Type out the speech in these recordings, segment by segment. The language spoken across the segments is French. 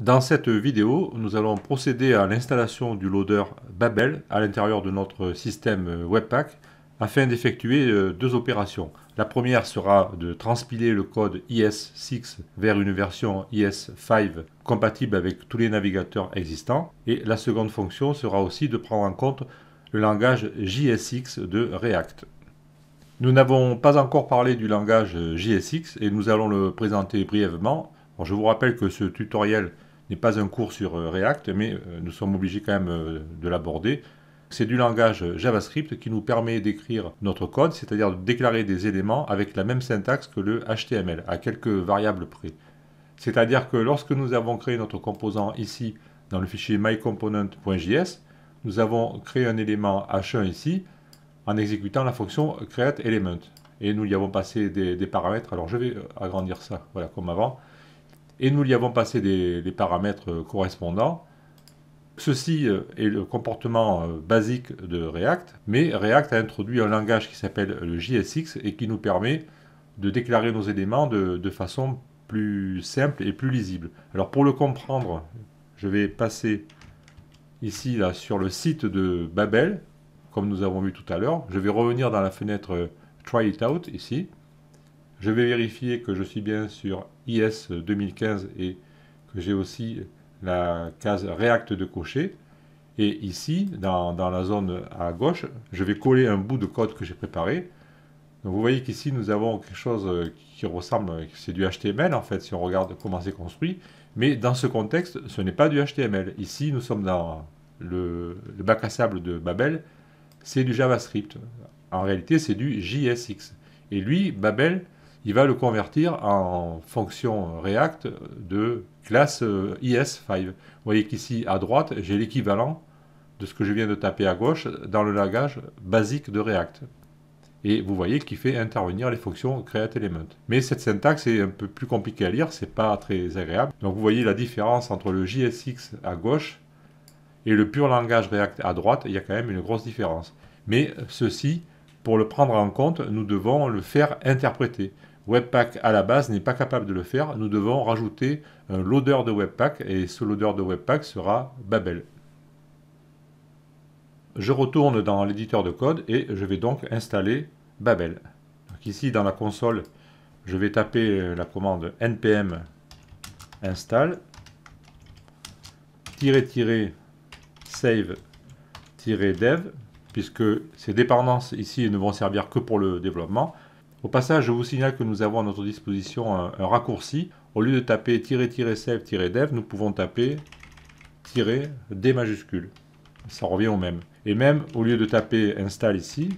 Dans cette vidéo, nous allons procéder à l'installation du loader Babel à l'intérieur de notre système Webpack afin d'effectuer euh, deux opérations. La première sera de transpiler le code IS6 vers une version IS5 compatible avec tous les navigateurs existants et la seconde fonction sera aussi de prendre en compte le langage JSX de React. Nous n'avons pas encore parlé du langage JSX et nous allons le présenter brièvement. je vous rappelle que ce tutoriel n'est pas un cours sur euh, React, mais euh, nous sommes obligés quand même euh, de l'aborder. C'est du langage JavaScript qui nous permet d'écrire notre code, c'est-à-dire de déclarer des éléments avec la même syntaxe que le HTML, à quelques variables près. C'est-à-dire que lorsque nous avons créé notre composant ici dans le fichier myComponent.js, nous avons créé un élément h1 ici en exécutant la fonction createElement. Et nous y avons passé des, des paramètres. Alors je vais agrandir ça, voilà, comme avant et nous lui avons passé des, paramètres euh, correspondants. Ceci euh, est le comportement euh, basique de React, mais React a introduit un langage qui s'appelle le JSX et qui nous permet de déclarer nos éléments de, façon plus simple et plus lisible. Alors pour le comprendre, je vais passer ici là, sur le site de Babel, comme nous avons vu tout à l'heure. Je vais revenir dans la fenêtre Try It Out ici. Je vais vérifier que je suis bien sur IS 2015 et que j'ai aussi la case React de cocher. Et ici, dans, dans, la zone à gauche, je vais coller un bout de code que j'ai préparé. Donc vous voyez qu'ici, nous avons quelque chose euh, qui ressemble, c'est du HTML en fait, si on regarde comment c'est construit. Mais dans ce contexte, ce n'est pas du HTML. Ici, nous sommes dans le, le bac à sable de Babel, c'est du JavaScript. En réalité, c'est du JSX. Et lui, Babel, il va le convertir en fonction React de classe euh, IS5. Vous voyez qu'ici, à droite, j'ai l'équivalent de ce que je viens de taper à gauche dans le langage basique de React. Et vous voyez qu'il fait intervenir les fonctions createElement. Mais cette syntaxe est un peu plus compliquée à lire, c'est pas très agréable. Donc vous voyez la différence entre le JSX à gauche et le pur langage React à droite, il y a quand même une grosse différence. Mais ceci, pour le prendre en compte, nous devons le faire interpréter. Webpack à la base n'est pas capable de le faire. Nous devons rajouter un euh, loader de Webpack et ce loader de Webpack sera Babel. Je retourne dans l'éditeur de code et je vais donc installer Babel. ici dans la console, je vais taper euh, la commande npm install save dev puisque ces dépendances ici ne vont servir que pour le développement. Au passage, je vous signale que nous avons à notre disposition un, raccourci. Au lieu de taper -save-dev, nous pouvons taper -d majuscule. Ça revient au même. Et même, au lieu de taper install ici,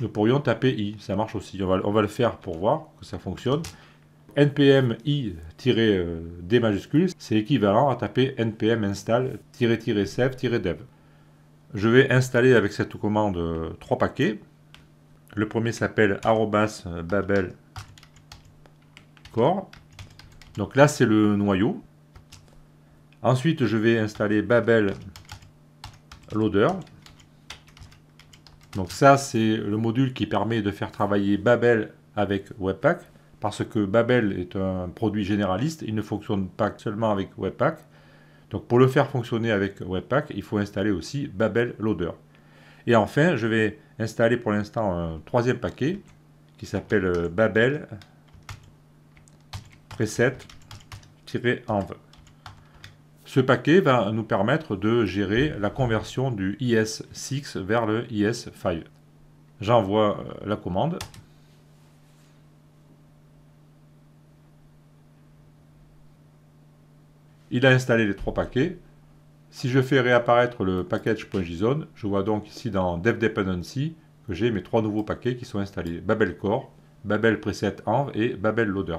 nous pourrions taper i. Ça marche aussi. On va, le faire pour voir que ça fonctionne. npm i-d euh, majuscule, c'est équivalent à taper npm install-save-dev. Je vais installer avec cette commande euh, trois paquets. Le premier s'appelle euh, babel core. Donc là, c'est le noyau. Ensuite, je vais installer babel loader. Donc ça, c'est le module qui permet de faire travailler Babel avec Webpack. Parce que Babel est un produit généraliste, il ne fonctionne pas seulement avec Webpack. Donc pour le faire fonctionner avec Webpack, il faut installer aussi Babel Loader. Et enfin, je vais installer pour l'instant un troisième paquet qui s'appelle euh, Babel preset-env. Ce paquet va nous permettre de gérer la conversion du IS6 vers le IS5. J'envoie euh, la commande. Il a installé les trois paquets. Si je fais réapparaître le package.json, je vois donc ici dans Dev que j'ai mes trois nouveaux paquets qui sont installés, Babel Core, Babel Preset Env et Babel Loader.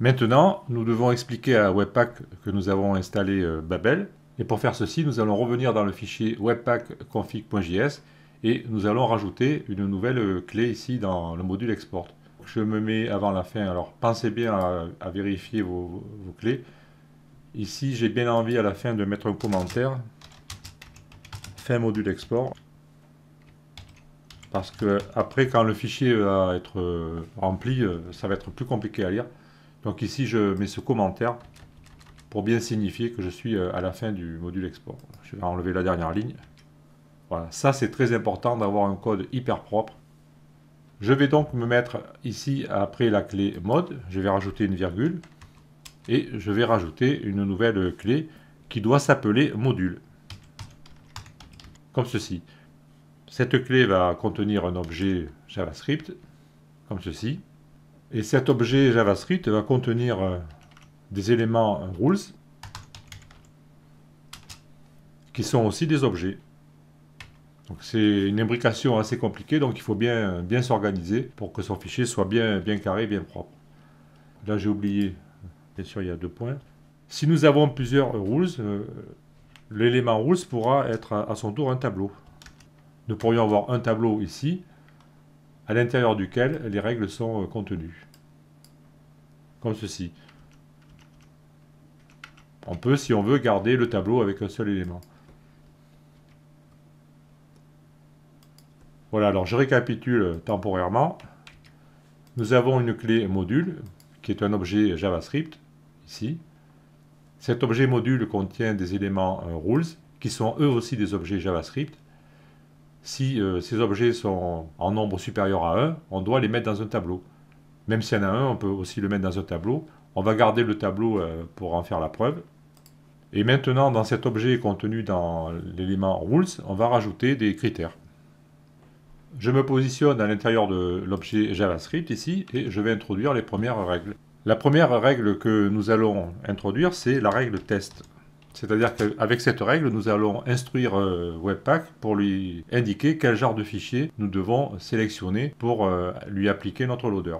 Maintenant, nous devons expliquer à Webpack que nous avons installé euh, Babel. Et pour faire ceci, nous allons revenir dans le fichier webpack.config.js et nous allons rajouter une nouvelle euh, clé ici dans le module export. Je me mets avant la fin, alors pensez bien à, vérifier vos clés. Ici, j'ai bien envie à la fin de mettre un commentaire. Fin module export. Parce que après, quand le fichier va être euh, rempli, euh, ça va être plus compliqué à lire. Donc ici, je mets ce commentaire pour bien signifier que je suis euh, à la fin du module export. Je vais enlever la dernière ligne. Voilà, ça c'est très important d'avoir un code hyper propre. Je vais donc me mettre ici après la clé mode, je vais rajouter une virgule, et je vais rajouter une nouvelle clé qui doit s'appeler module. Comme ceci. Cette clé va contenir un objet JavaScript, comme ceci. Et cet objet JavaScript va contenir euh, des éléments euh, rules, qui sont aussi des objets. Donc c'est une imbrication assez compliquée, donc il faut bien, bien s'organiser pour que son fichier soit bien, bien carré, bien propre. Là j'ai oublié Bien sûr, il y a deux points. Si nous avons plusieurs rules, euh, l'élément rules pourra être à son tour un tableau. Nous pourrions avoir un tableau ici, à l'intérieur duquel les règles sont euh, contenues. Comme ceci. On peut, si on veut, garder le tableau avec un seul élément. Voilà, alors je récapitule euh, temporairement. Nous avons une clé module qui est un objet JavaScript, ici. Cet objet module contient des éléments euh, rules, qui sont eux aussi des objets JavaScript. Si euh, ces objets sont en nombre supérieur à 1, on doit les mettre dans un tableau. Même s'il y en a un, on peut aussi le mettre dans un tableau. On va garder le tableau euh, pour en faire la preuve. Et maintenant, dans cet objet contenu dans l'élément rules, on va rajouter des critères. Je me positionne à l'intérieur de l'objet JavaScript ici et je vais introduire les premières règles. La première règle que nous allons introduire, c'est la règle test. C'est-à-dire qu'avec cette règle, nous allons instruire euh, Webpack pour lui indiquer quel genre de fichier nous devons sélectionner pour euh, lui appliquer notre loader.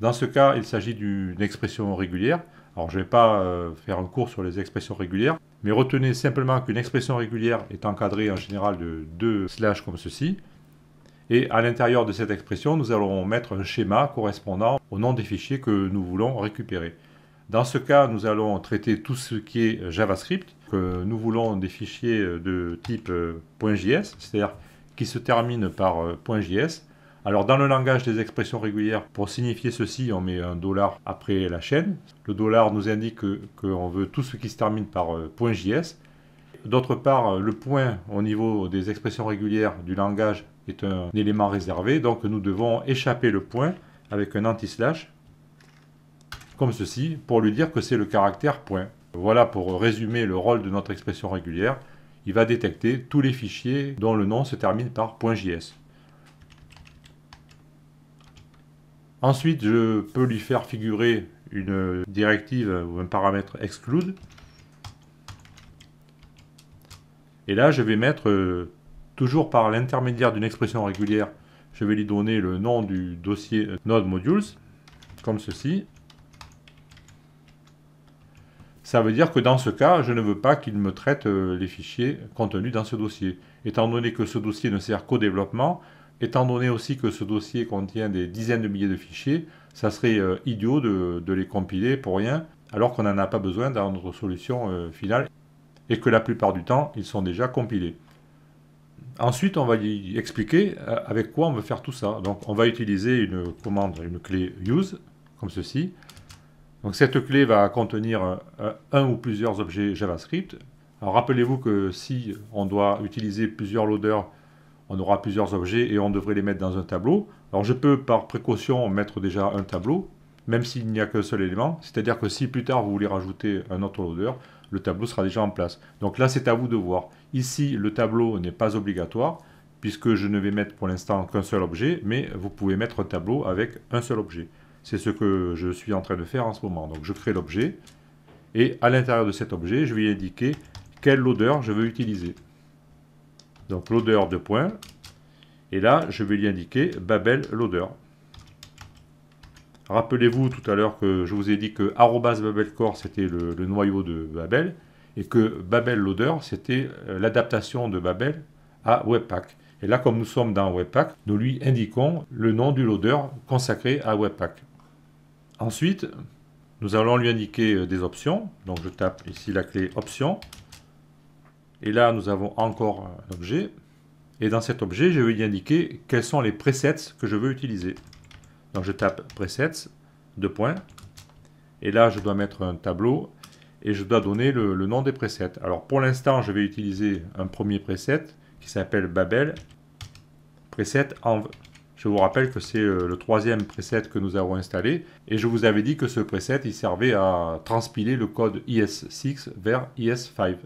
Dans ce cas, il s'agit d'une expression régulière. Alors, je ne vais pas euh, faire un cours sur les expressions régulières, mais retenez simplement qu'une expression régulière est encadrée en général de deux slash comme ceci. Et à l'intérieur de cette expression, nous allons mettre un schéma correspondant au nom des fichiers que nous voulons récupérer. Dans ce cas, nous allons traiter tout ce qui est JavaScript, que nous voulons des fichiers de type euh, .js, c'est-à-dire qui se terminent par euh, .js. Alors dans le langage des expressions régulières, pour signifier ceci, on met un dollar après la chaîne. Le dollar nous indique qu'on veut tout ce qui se termine par euh, .js. D'autre part, le point au niveau des expressions régulières du langage est un élément réservé, donc nous devons échapper le point avec un anti-slash, comme ceci, pour lui dire que c'est le caractère point. Voilà pour résumer le rôle de notre expression régulière. Il va détecter tous les fichiers dont le nom se termine par .js. Ensuite, je peux lui faire figurer une directive ou un paramètre exclude. Et là, je vais mettre euh, Toujours par l'intermédiaire d'une expression régulière, je vais lui donner le nom du dossier euh, Node Modules, comme ceci. Ça veut dire que dans ce cas, je ne veux pas qu'il me traite euh, les fichiers contenus dans ce dossier. Étant donné que ce dossier ne sert qu'au développement, étant donné aussi que ce dossier contient des dizaines de milliers de fichiers, ça serait euh, idiot de, les compiler pour rien, alors qu'on n'en a pas besoin dans notre solution finale, et que la plupart du temps, ils sont déjà compilés. Ensuite, on va y expliquer euh, avec quoi on veut faire tout ça. Donc, on va utiliser une commande, une clé use, comme ceci. Donc, cette clé va contenir euh, un ou plusieurs objets JavaScript. Alors, rappelez-vous que si on doit utiliser plusieurs loaders, on aura plusieurs objets et on devrait les mettre dans un tableau. Alors, je peux par précaution mettre déjà un tableau, même s'il n'y a qu'un seul élément. C'est-à-dire que si plus tard vous voulez rajouter un autre loader, le tableau sera déjà en place. Donc là, c'est à vous de voir. Ici, le tableau n'est pas obligatoire puisque je ne vais mettre pour l'instant qu'un seul objet, mais vous pouvez mettre un tableau avec un seul objet. C'est ce que je suis en train de faire en ce moment. Donc je crée l'objet et à l'intérieur de cet objet, je vais indiquer quelle loader je veux utiliser. Donc loader de points. Et là, je vais lui indiquer Babel Lodeur. Rappelez-vous tout à l'heure que je vous ai dit que Babelcore c'était le, noyau de Babel et que Babel Loader, c'était euh, l'adaptation de Babel à Webpack. Et là, comme nous sommes dans Webpack, nous lui indiquons le nom du loader consacré à Webpack. Ensuite, nous allons lui indiquer euh, des options. Donc je tape ici la clé options. Et là, nous avons encore un objet. Et dans cet objet, je vais lui indiquer quels sont les presets que je veux utiliser. Donc je tape presets, deux points. Et là, je dois mettre un tableau et je dois donner le, nom des presets. Alors pour l'instant, je vais utiliser un premier preset qui s'appelle Babel preset env. Je vous rappelle que c'est euh, le troisième preset que nous avons installé et je vous avais dit que ce preset il servait à transpiler le code IS6 vers IS5.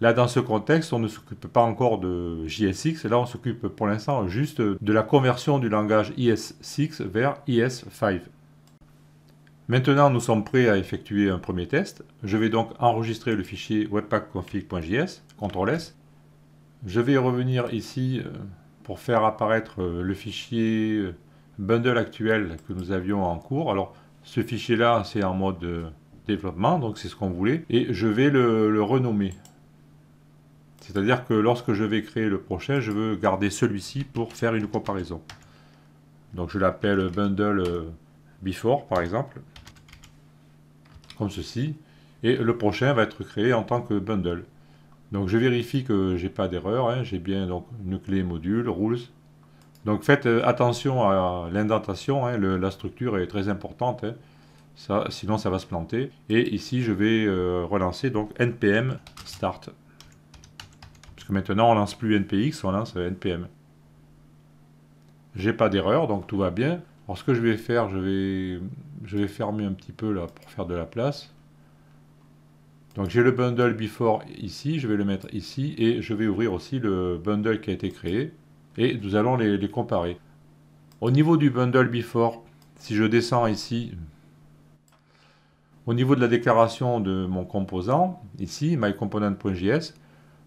Là, dans ce contexte, on ne s'occupe pas encore de JSX. Là, on s'occupe pour l'instant juste de la conversion du langage IS6 vers IS5. Maintenant, nous sommes prêts à effectuer un premier test. Je vais donc enregistrer le fichier webpackconfig.js, CTRL S. Je vais revenir ici euh, pour faire apparaître euh, le fichier euh, bundle actuel que nous avions en cours. Alors, ce fichier-là, c'est en mode développement, donc c'est ce qu'on voulait. Et je vais le, renommer. C'est-à-dire que lorsque je vais créer le prochain, je veux garder celui-ci pour faire une comparaison. Donc je l'appelle bundle before, par exemple comme ceci, et le prochain va être créé en tant que bundle. Donc je vérifie que j'ai pas d'erreur, hein. j'ai bien donc une module, rules. Donc faites euh, attention à l'indentation, hein. la structure est très importante, hein. ça, sinon ça va se planter. Et ici je vais euh, relancer donc npm start. Parce que maintenant on lance plus npx, on lance npm. J'ai pas d'erreur, donc tout va bien. Alors ce que je vais faire, je vais, je vais fermer un petit peu là pour faire de la place. Donc j'ai le bundle before ici, je vais le mettre ici et je vais ouvrir aussi le bundle qui a été créé et nous allons les, les comparer. Au niveau du bundle before, si je descends ici, au niveau de la déclaration de mon composant, ici, myComponent.js,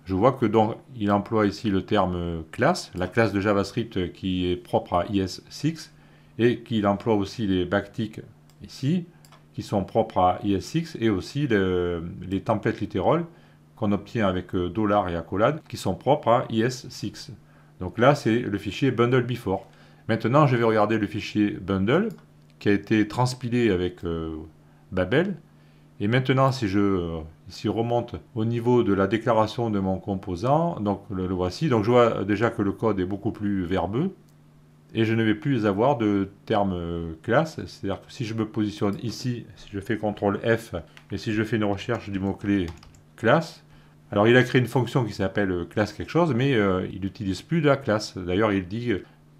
je vois que donc il emploie ici le terme classe, la classe de JavaScript qui est propre à IS6 et qu'il emploie aussi les backticks ici, qui sont propres à IS6, et aussi les templates littéraux qu'on obtient avec euh, dollar et accolade, qui sont propres à IS6. Donc là, c'est le fichier bundle before. Maintenant, je vais regarder le fichier bundle, qui a été transpilé avec euh, Babel. Et maintenant, euh, si je remonte au niveau de la déclaration de mon composant, donc le voici. Donc je vois déjà que le code est beaucoup plus verbeux et je ne vais plus avoir de terme euh, classe. C'est-à-dire que si je me positionne ici, si je fais CTRL F et si je fais une recherche du mot-clé classe, alors il a créé une fonction qui s'appelle euh, classe quelque chose, mais euh, il n'utilise plus de la classe. D'ailleurs, il dit,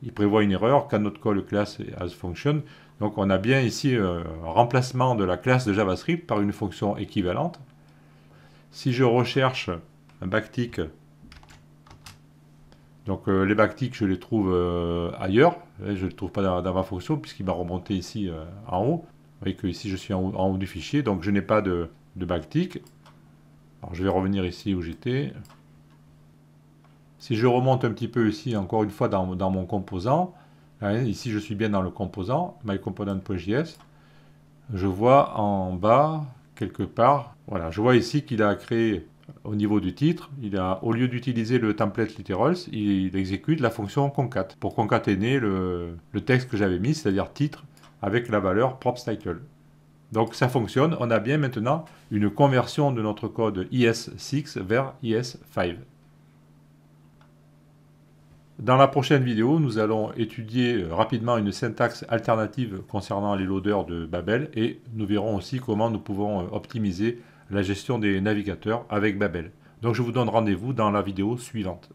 il prévoit une erreur, cannot call class as function. Donc on a bien ici un remplacement de la classe de JavaScript par une fonction équivalente. Si je recherche un backtick donc euh, les backticks, je les trouve euh, ailleurs. je ne les trouve pas dans, ma fonction puisqu'il m'a remonté ici euh, en haut. Vous voyez que ici je suis en haut, du fichier, donc je n'ai pas de, de Alors je vais revenir ici où j'étais. Si je remonte un petit peu ici, encore une fois, dans, mon composant, hein, ici je suis bien dans le composant, mycomponent.js, je vois en bas, quelque part, voilà, je vois ici qu'il a créé au niveau du titre, il a, au lieu d'utiliser le template literals, il, exécute la fonction concat pour concaténer le, texte que j'avais mis, c'est-à-dire titre, avec la valeur prop cycle. Donc ça fonctionne, on a bien maintenant une conversion de notre code IS6 vers IS5. Dans la prochaine vidéo, nous allons étudier rapidement une syntaxe alternative concernant les loaders de Babel et nous verrons aussi comment nous pouvons optimiser la gestion des navigateurs avec Babel. Donc je vous donne rendez-vous dans la vidéo suivante.